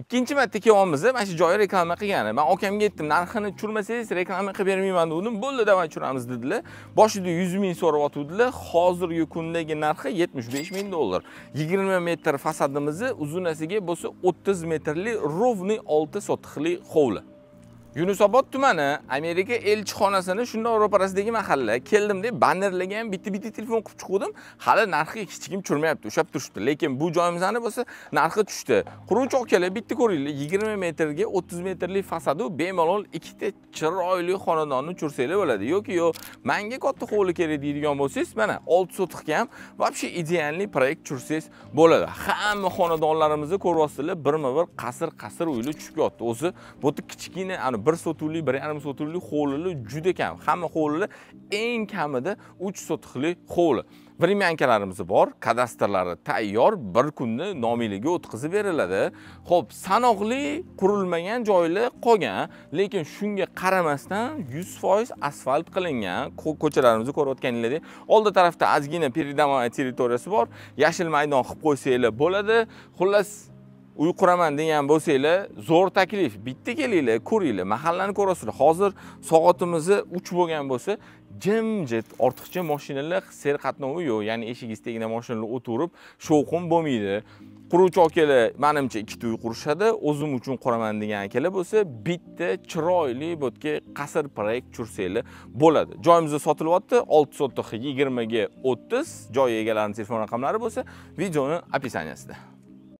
ikkinchi marta kelyapmiz mana shu joyi reklama qilgani man okamga aytdim narxini tushirmasangiz reklama qilib bermayman degandim bo'ldi давай tushiramiz dedilar boshida yuz ming so'rayotgandilar hozirgi kundagi narxi yetmish besh ming dollar yigirma metr fasadimizni uzunasiga bo'lsa o'ttiz metrli ровный olti sotixli hovli yunusobod tumani amerika elchixonasini shunda ro'parasidagi mahalla deb bannerlarga ham bitta bitta telefon qilib chiquvdim hali narxi hech kim tushirmayapti ushlab turishibdi lekin bu joyimizni bo'lsa narxi tushdi quruvchi akalar bitta ko'ringlar yigirma metrga o'ttiz metrlik fasadu bemalol ikkita chiroyli xonadonni chursanglar bo'ladi yoki yo'q manga katta hovli kerak deydigan bo'lsangiz mana olti sotixga ham вообще idealniy proyekt tushirsangiz bo'ladi hamma xonadonlarimizni ko'ryapsizlar birma bir qasr qasr uylar tushib yotdi o'zi bu yerda kichkina bir sotuvli bir yarim sotuvli hovlili juda kam hamma hovlilar eng kamida uch sotixli hovli времянкаlarimiz bor kadastrlari tayyor bir kunni nomiga o'tkazib beriladi ho'p sanoqli qurilmagan joylar qolgan lekin shunga qaramasdan yuz foiz asfalt qilingan ko'chalarimizni ko'rayotganinglardek oldi tarafda ozgina передомовая territoriyasi bor yashil maydon qilib qo'ysanglar bo'ladi xullas uy quraman degan bo'lsanglar zo'r taklif bitta kelinglar ko'ringlar mahallani ko'rasizlar hozir soatimizni uch bo'lgan bo'lsa jimjit ortiqcha mashinalar serqatnovi yo'q ya'ni eshigingiz tagida mashinalar o'tirib shovqin bo'lmaydi quruvchi akalar manimcha ikkita uy qurishadi o'zim uchun quraman degan akalar bo'lsa bitta chiroyli buyerga qasr proyekt tushirsanglar bo'ladi joyimizni sotilyapti olti sotix yigirmaga o'ttiz joy egalarini telefon raqamlari bo'lsa videoni описаниясida